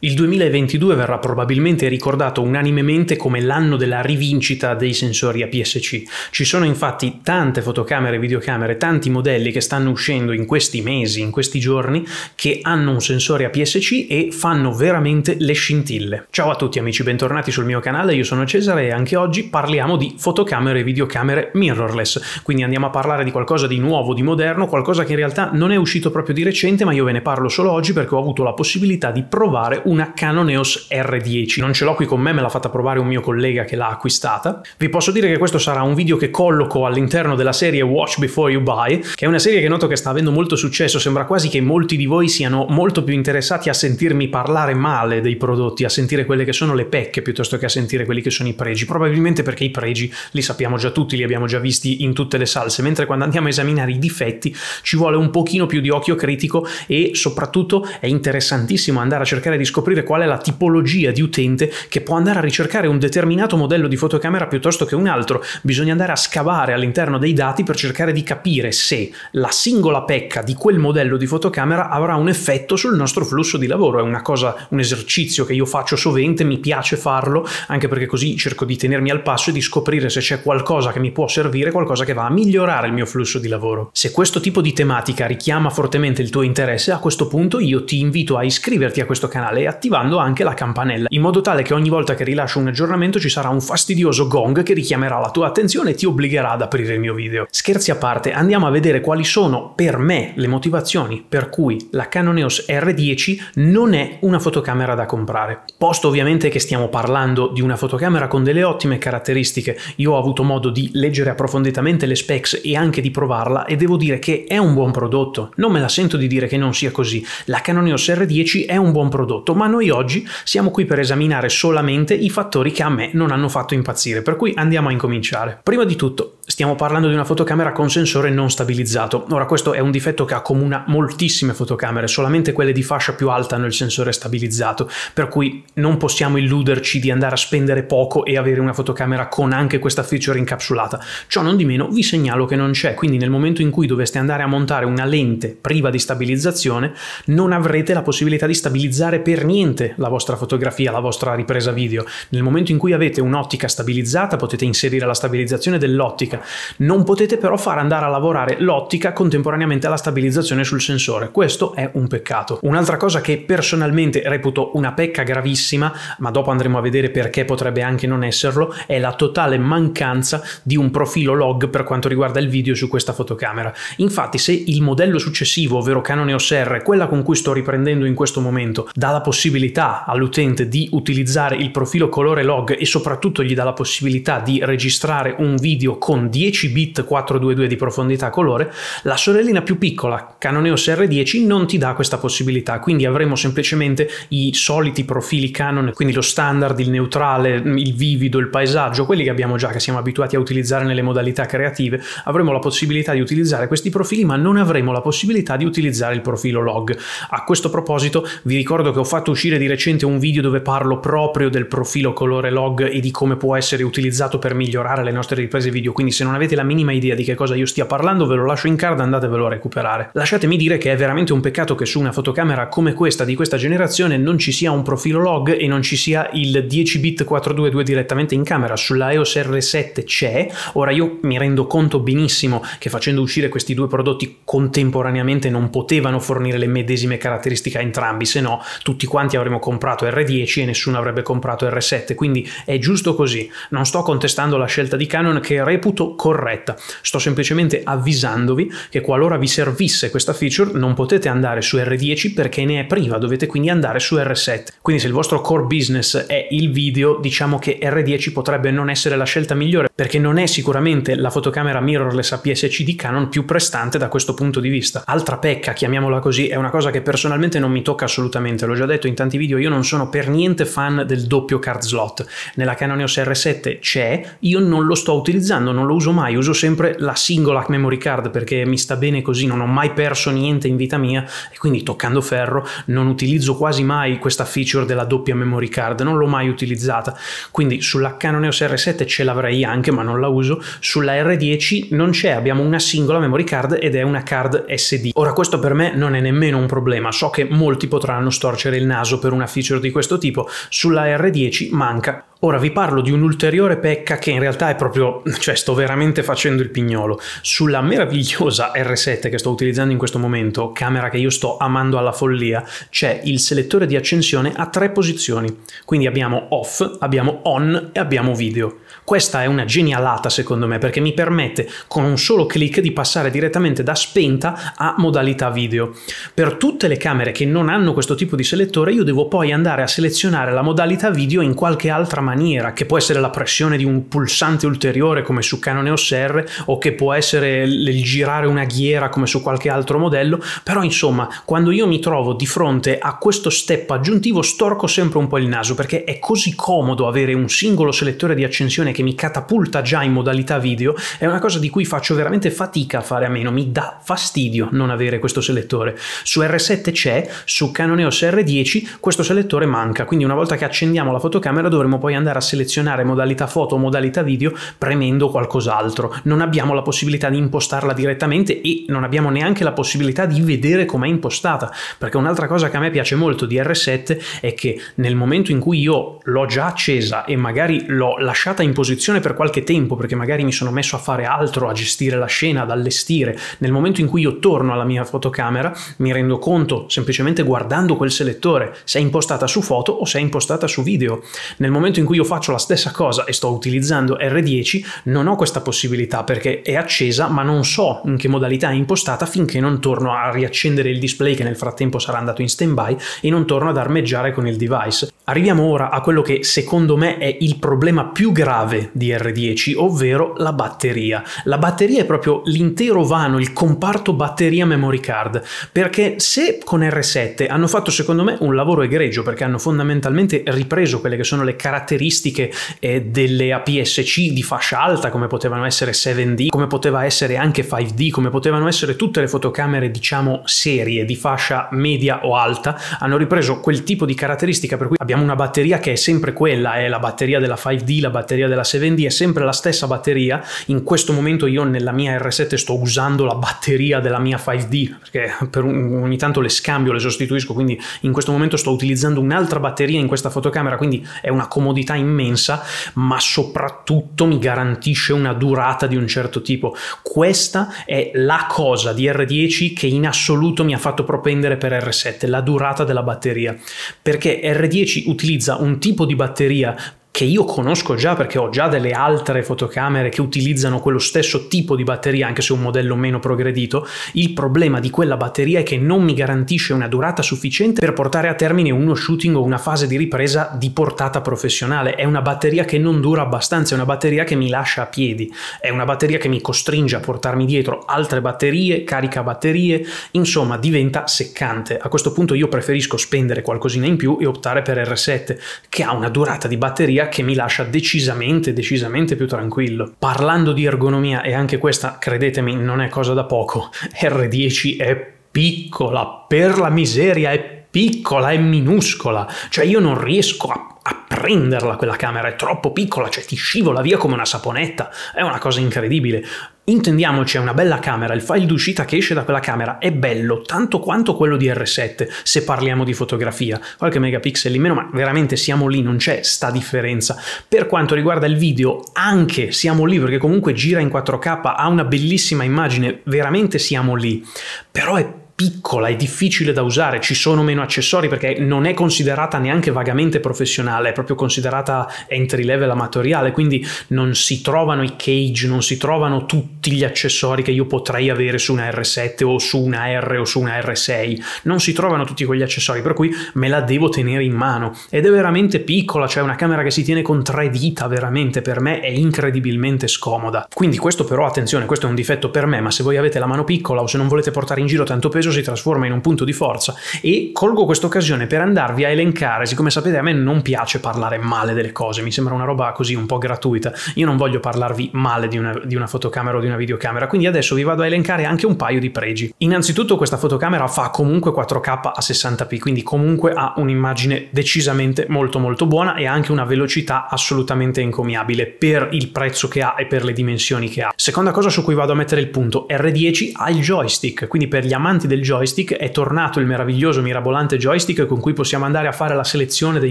Il 2022 verrà probabilmente ricordato unanimemente come l'anno della rivincita dei sensori APS-C. Ci sono infatti tante fotocamere e videocamere, tanti modelli che stanno uscendo in questi mesi, in questi giorni, che hanno un sensore APS-C e fanno veramente le scintille. Ciao a tutti amici, bentornati sul mio canale, io sono Cesare e anche oggi parliamo di fotocamere e videocamere mirrorless, quindi andiamo a parlare di qualcosa di nuovo, di moderno, qualcosa che in realtà non è uscito proprio di recente, ma io ve ne parlo solo oggi perché ho avuto la possibilità di provare una Canon EOS R10. Non ce l'ho qui con me, me l'ha fatta provare un mio collega che l'ha acquistata. Vi posso dire che questo sarà un video che colloco all'interno della serie Watch Before You Buy, che è una serie che noto che sta avendo molto successo, sembra quasi che molti di voi siano molto più interessati a sentirmi parlare male dei prodotti, a sentire quelle che sono le pecche piuttosto che a sentire quelli che sono i pregi, probabilmente perché i pregi li sappiamo già tutti, li abbiamo già visti in tutte le salse, mentre quando andiamo a esaminare i difetti ci vuole un pochino più di occhio critico e soprattutto è interessantissimo andare a cercare di scoprire scoprire qual è la tipologia di utente che può andare a ricercare un determinato modello di fotocamera piuttosto che un altro, bisogna andare a scavare all'interno dei dati per cercare di capire se la singola pecca di quel modello di fotocamera avrà un effetto sul nostro flusso di lavoro, è una cosa, un esercizio che io faccio sovente, mi piace farlo, anche perché così cerco di tenermi al passo e di scoprire se c'è qualcosa che mi può servire, qualcosa che va a migliorare il mio flusso di lavoro. Se questo tipo di tematica richiama fortemente il tuo interesse, a questo punto io ti invito a iscriverti a questo canale attivando anche la campanella, in modo tale che ogni volta che rilascio un aggiornamento ci sarà un fastidioso gong che richiamerà la tua attenzione e ti obbligherà ad aprire il mio video. Scherzi a parte, andiamo a vedere quali sono per me le motivazioni per cui la Canon EOS R10 non è una fotocamera da comprare. Posto ovviamente che stiamo parlando di una fotocamera con delle ottime caratteristiche, io ho avuto modo di leggere approfonditamente le specs e anche di provarla e devo dire che è un buon prodotto. Non me la sento di dire che non sia così. La Canon EOS R10 è un buon prodotto, ma noi oggi siamo qui per esaminare solamente i fattori che a me non hanno fatto impazzire, per cui andiamo a incominciare. Prima di tutto, stiamo parlando di una fotocamera con sensore non stabilizzato. Ora questo è un difetto che accomuna moltissime fotocamere, solamente quelle di fascia più alta hanno il sensore stabilizzato, per cui non possiamo illuderci di andare a spendere poco e avere una fotocamera con anche questa feature incapsulata. Ciò non di meno vi segnalo che non c'è, quindi nel momento in cui doveste andare a montare una lente priva di stabilizzazione, non avrete la possibilità di stabilizzare per niente la vostra fotografia, la vostra ripresa video. Nel momento in cui avete un'ottica stabilizzata potete inserire la stabilizzazione dell'ottica, non potete però far andare a lavorare l'ottica contemporaneamente alla stabilizzazione sul sensore, questo è un peccato. Un'altra cosa che personalmente reputo una pecca gravissima, ma dopo andremo a vedere perché potrebbe anche non esserlo, è la totale mancanza di un profilo log per quanto riguarda il video su questa fotocamera. Infatti se il modello successivo, ovvero Canon EOS R, quella con cui sto riprendendo in questo momento, dà la possibilità possibilità all'utente di utilizzare il profilo colore log e soprattutto gli dà la possibilità di registrare un video con 10 bit 422 di profondità colore, la sorellina più piccola Canon EOS R10 non ti dà questa possibilità, quindi avremo semplicemente i soliti profili Canon, quindi lo standard, il neutrale, il vivido, il paesaggio, quelli che abbiamo già, che siamo abituati a utilizzare nelle modalità creative, avremo la possibilità di utilizzare questi profili ma non avremo la possibilità di utilizzare il profilo log. A questo proposito vi ricordo che ho fatto fatto uscire di recente un video dove parlo proprio del profilo colore log e di come può essere utilizzato per migliorare le nostre riprese video, quindi se non avete la minima idea di che cosa io stia parlando ve lo lascio in card, andatevelo a recuperare. Lasciatemi dire che è veramente un peccato che su una fotocamera come questa di questa generazione non ci sia un profilo log e non ci sia il 10 bit 422 direttamente in camera, sulla EOS R7 c'è, ora io mi rendo conto benissimo che facendo uscire questi due prodotti contemporaneamente non potevano fornire le medesime caratteristiche a entrambi, se no tutti tutti quanti avremmo comprato R10 e nessuno avrebbe comprato R7, quindi è giusto così. Non sto contestando la scelta di Canon che reputo corretta, sto semplicemente avvisandovi che qualora vi servisse questa feature non potete andare su R10 perché ne è priva, dovete quindi andare su R7. Quindi se il vostro core business è il video, diciamo che R10 potrebbe non essere la scelta migliore perché non è sicuramente la fotocamera mirrorless APS-C di Canon più prestante da questo punto di vista. Altra pecca, chiamiamola così, è una cosa che personalmente non mi tocca assolutamente, l'ho già detto detto in tanti video, io non sono per niente fan del doppio card slot. Nella Canon EOS R7 c'è, io non lo sto utilizzando, non lo uso mai, uso sempre la singola memory card perché mi sta bene così, non ho mai perso niente in vita mia e quindi toccando ferro non utilizzo quasi mai questa feature della doppia memory card, non l'ho mai utilizzata. Quindi sulla Canon EOS R7 ce l'avrei anche, ma non la uso, sulla R10 non c'è, abbiamo una singola memory card ed è una card SD. Ora questo per me non è nemmeno un problema, so che molti potranno storcere il naso per una feature di questo tipo, sulla R10 manca Ora vi parlo di un'ulteriore pecca che in realtà è proprio, cioè sto veramente facendo il pignolo. Sulla meravigliosa R7 che sto utilizzando in questo momento, camera che io sto amando alla follia, c'è il selettore di accensione a tre posizioni. Quindi abbiamo off, abbiamo on e abbiamo video. Questa è una genialata secondo me perché mi permette con un solo clic di passare direttamente da spenta a modalità video. Per tutte le camere che non hanno questo tipo di selettore io devo poi andare a selezionare la modalità video in qualche altra maniera maniera, che può essere la pressione di un pulsante ulteriore come su Canon EOS R o che può essere il girare una ghiera come su qualche altro modello, però insomma quando io mi trovo di fronte a questo step aggiuntivo storco sempre un po' il naso perché è così comodo avere un singolo selettore di accensione che mi catapulta già in modalità video, è una cosa di cui faccio veramente fatica a fare a meno, mi dà fastidio non avere questo selettore. Su R7 c'è, su Canon EOS R10 questo selettore manca, quindi una volta che accendiamo la fotocamera dovremo poi andare a selezionare modalità foto o modalità video premendo qualcos'altro. Non abbiamo la possibilità di impostarla direttamente e non abbiamo neanche la possibilità di vedere com'è impostata, perché un'altra cosa che a me piace molto di R7 è che nel momento in cui io l'ho già accesa e magari l'ho lasciata in posizione per qualche tempo, perché magari mi sono messo a fare altro, a gestire la scena, ad allestire, nel momento in cui io torno alla mia fotocamera mi rendo conto semplicemente guardando quel selettore se è impostata su foto o se è impostata su video. Nel momento in in cui io faccio la stessa cosa e sto utilizzando R10 non ho questa possibilità perché è accesa ma non so in che modalità è impostata finché non torno a riaccendere il display che nel frattempo sarà andato in standby e non torno ad armeggiare con il device. Arriviamo ora a quello che secondo me è il problema più grave di R10, ovvero la batteria. La batteria è proprio l'intero vano, il comparto batteria memory card, perché se con R7 hanno fatto secondo me un lavoro egregio, perché hanno fondamentalmente ripreso quelle che sono le caratteristiche eh, delle APS-C di fascia alta, come potevano essere 7D, come poteva essere anche 5D, come potevano essere tutte le fotocamere diciamo serie di fascia media o alta, hanno ripreso quel tipo di caratteristica per cui abbiamo abbiamo una batteria che è sempre quella, è la batteria della 5D, la batteria della 7D, è sempre la stessa batteria. In questo momento io nella mia R7 sto usando la batteria della mia 5D, perché per ogni tanto le scambio, le sostituisco, quindi in questo momento sto utilizzando un'altra batteria in questa fotocamera, quindi è una comodità immensa, ma soprattutto mi garantisce una durata di un certo tipo. Questa è la cosa di R10 che in assoluto mi ha fatto propendere per R7, la durata della batteria, perché R10 utilizza un tipo di batteria che io conosco già perché ho già delle altre fotocamere che utilizzano quello stesso tipo di batteria, anche se un modello meno progredito, il problema di quella batteria è che non mi garantisce una durata sufficiente per portare a termine uno shooting o una fase di ripresa di portata professionale. È una batteria che non dura abbastanza, è una batteria che mi lascia a piedi, è una batteria che mi costringe a portarmi dietro altre batterie, carica batterie, insomma diventa seccante. A questo punto io preferisco spendere qualcosina in più e optare per R7 che ha una durata di batteria che mi lascia decisamente, decisamente più tranquillo. Parlando di ergonomia, e anche questa, credetemi, non è cosa da poco, R10 è piccola, per la miseria è piccola, è minuscola, cioè io non riesco a a prenderla quella camera, è troppo piccola, cioè ti scivola via come una saponetta, è una cosa incredibile. Intendiamoci, è una bella camera, il file d'uscita che esce da quella camera è bello tanto quanto quello di R7, se parliamo di fotografia, qualche megapixel in meno, ma veramente siamo lì, non c'è sta differenza. Per quanto riguarda il video, anche siamo lì perché comunque gira in 4K, ha una bellissima immagine, veramente siamo lì, però è piccola, è difficile da usare, ci sono meno accessori perché non è considerata neanche vagamente professionale, è proprio considerata entry level amatoriale, quindi non si trovano i cage, non si trovano tutti gli accessori che io potrei avere su una R7 o su una R o su una R6, non si trovano tutti quegli accessori, per cui me la devo tenere in mano ed è veramente piccola, cioè una camera che si tiene con tre dita, veramente per me è incredibilmente scomoda. Quindi questo però attenzione, questo è un difetto per me, ma se voi avete la mano piccola o se non volete portare in giro tanto peso peso si trasforma in un punto di forza e colgo questa occasione per andarvi a elencare, siccome sapete a me non piace parlare male delle cose, mi sembra una roba così un po' gratuita, io non voglio parlarvi male di una, di una fotocamera o di una videocamera, quindi adesso vi vado a elencare anche un paio di pregi. Innanzitutto questa fotocamera fa comunque 4K a 60p, quindi comunque ha un'immagine decisamente molto molto buona e anche una velocità assolutamente encomiabile per il prezzo che ha e per le dimensioni che ha. Seconda cosa su cui vado a mettere il punto, R10 ha il joystick, quindi per gli amanti del del joystick, è tornato il meraviglioso mirabolante joystick con cui possiamo andare a fare la selezione dei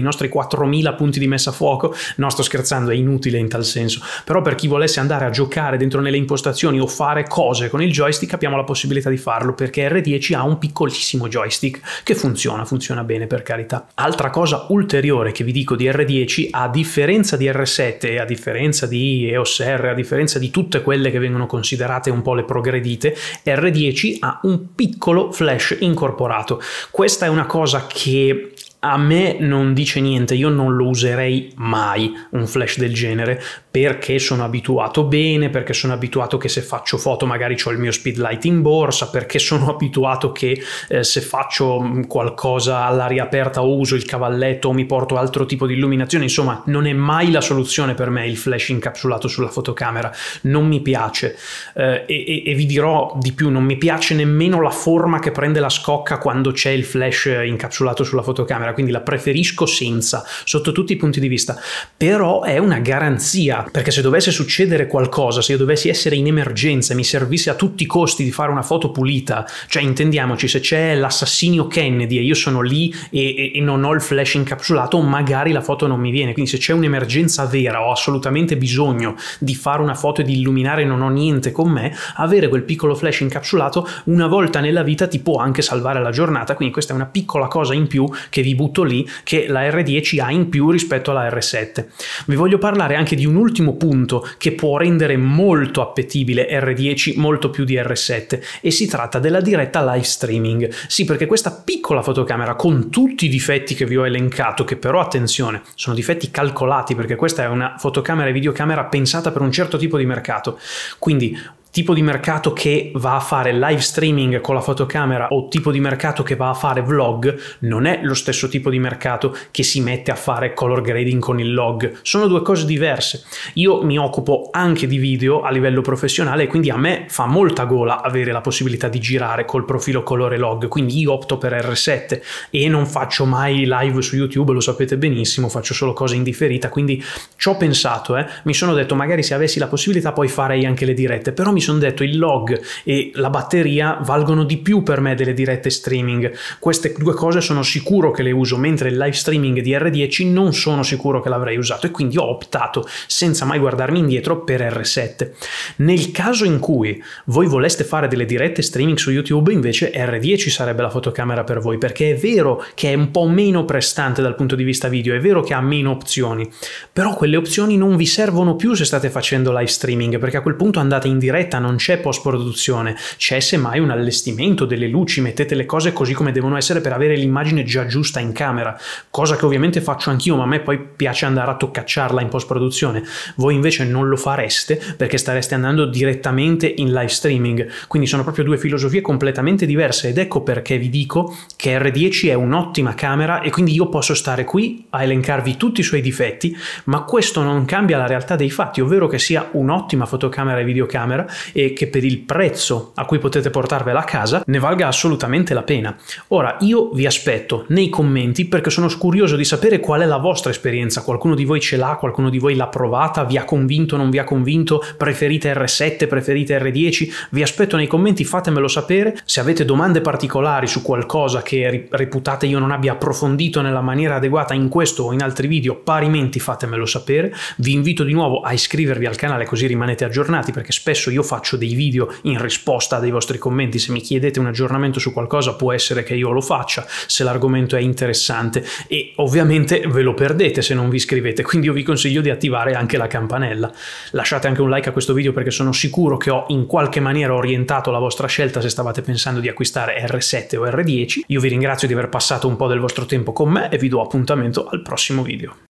nostri 4000 punti di messa a fuoco. No, sto scherzando, è inutile in tal senso, però per chi volesse andare a giocare dentro nelle impostazioni o fare cose con il joystick abbiamo la possibilità di farlo perché R10 ha un piccolissimo joystick che funziona, funziona bene per carità. Altra cosa ulteriore che vi dico di R10, a differenza di R7, a differenza di EOS R, a differenza di tutte quelle che vengono considerate un po' le progredite, R10 ha un piccolo solo flash incorporato. Questa è una cosa che a me non dice niente, io non lo userei mai un flash del genere perché sono abituato bene, perché sono abituato che se faccio foto magari ho il mio speedlight in borsa, perché sono abituato che eh, se faccio mm, qualcosa all'aria aperta o uso il cavalletto o mi porto altro tipo di illuminazione, insomma non è mai la soluzione per me il flash incapsulato sulla fotocamera, non mi piace eh, e, e vi dirò di più, non mi piace nemmeno la forma che prende la scocca quando c'è il flash incapsulato sulla fotocamera quindi la preferisco senza, sotto tutti i punti di vista, però è una garanzia, perché se dovesse succedere qualcosa, se io dovessi essere in emergenza e mi servisse a tutti i costi di fare una foto pulita, cioè intendiamoci, se c'è l'assassinio Kennedy e io sono lì e, e, e non ho il flash incapsulato, magari la foto non mi viene, quindi se c'è un'emergenza vera, ho assolutamente bisogno di fare una foto e di illuminare, non ho niente con me, avere quel piccolo flash incapsulato una volta nella vita ti può anche salvare la giornata, quindi questa è una piccola cosa in più che vi butto contributo lì che la R10 ha in più rispetto alla R7. Vi voglio parlare anche di un ultimo punto che può rendere molto appetibile R10 molto più di R7 e si tratta della diretta live streaming. Sì, perché questa piccola fotocamera con tutti i difetti che vi ho elencato, che però attenzione, sono difetti calcolati perché questa è una fotocamera e videocamera pensata per un certo tipo di mercato. Quindi tipo di mercato che va a fare live streaming con la fotocamera o tipo di mercato che va a fare vlog non è lo stesso tipo di mercato che si mette a fare color grading con il log, sono due cose diverse. Io mi occupo anche di video a livello professionale quindi a me fa molta gola avere la possibilità di girare col profilo colore log, quindi io opto per R7 e non faccio mai live su YouTube, lo sapete benissimo, faccio solo cose in quindi ci ho pensato, eh. mi sono detto magari se avessi la possibilità poi farei anche le dirette, però mi sono detto il log e la batteria valgono di più per me delle dirette streaming. Queste due cose sono sicuro che le uso, mentre il live streaming di R10 non sono sicuro che l'avrei usato e quindi ho optato, senza mai guardarmi indietro, per R7. Nel caso in cui voi voleste fare delle dirette streaming su YouTube, invece R10 sarebbe la fotocamera per voi, perché è vero che è un po' meno prestante dal punto di vista video, è vero che ha meno opzioni, però quelle opzioni non vi servono più se state facendo live streaming, perché a quel punto andate in diretta diretta, non c'è post produzione, c'è semmai un allestimento delle luci, mettete le cose così come devono essere per avere l'immagine già giusta in camera, cosa che ovviamente faccio anch'io, ma a me poi piace andare a toccacciarla in post produzione. Voi invece non lo fareste perché stareste andando direttamente in live streaming, quindi sono proprio due filosofie completamente diverse ed ecco perché vi dico che R10 è un'ottima camera e quindi io posso stare qui a elencarvi tutti i suoi difetti, ma questo non cambia la realtà dei fatti, ovvero che sia un'ottima fotocamera e videocamera e che per il prezzo a cui potete portarvela a casa ne valga assolutamente la pena. Ora, io vi aspetto nei commenti perché sono curioso di sapere qual è la vostra esperienza. Qualcuno di voi ce l'ha, qualcuno di voi l'ha provata, vi ha convinto, non vi ha convinto, preferite R7, preferite R10? Vi aspetto nei commenti, fatemelo sapere. Se avete domande particolari su qualcosa che reputate io non abbia approfondito nella maniera adeguata in questo o in altri video, parimenti fatemelo sapere. Vi invito di nuovo a iscrivervi al canale così rimanete aggiornati perché spesso io faccio dei video in risposta ai vostri commenti, se mi chiedete un aggiornamento su qualcosa può essere che io lo faccia, se l'argomento è interessante e ovviamente ve lo perdete se non vi iscrivete, quindi io vi consiglio di attivare anche la campanella. Lasciate anche un like a questo video perché sono sicuro che ho in qualche maniera orientato la vostra scelta se stavate pensando di acquistare R7 o R10. Io vi ringrazio di aver passato un po' del vostro tempo con me e vi do appuntamento al prossimo video.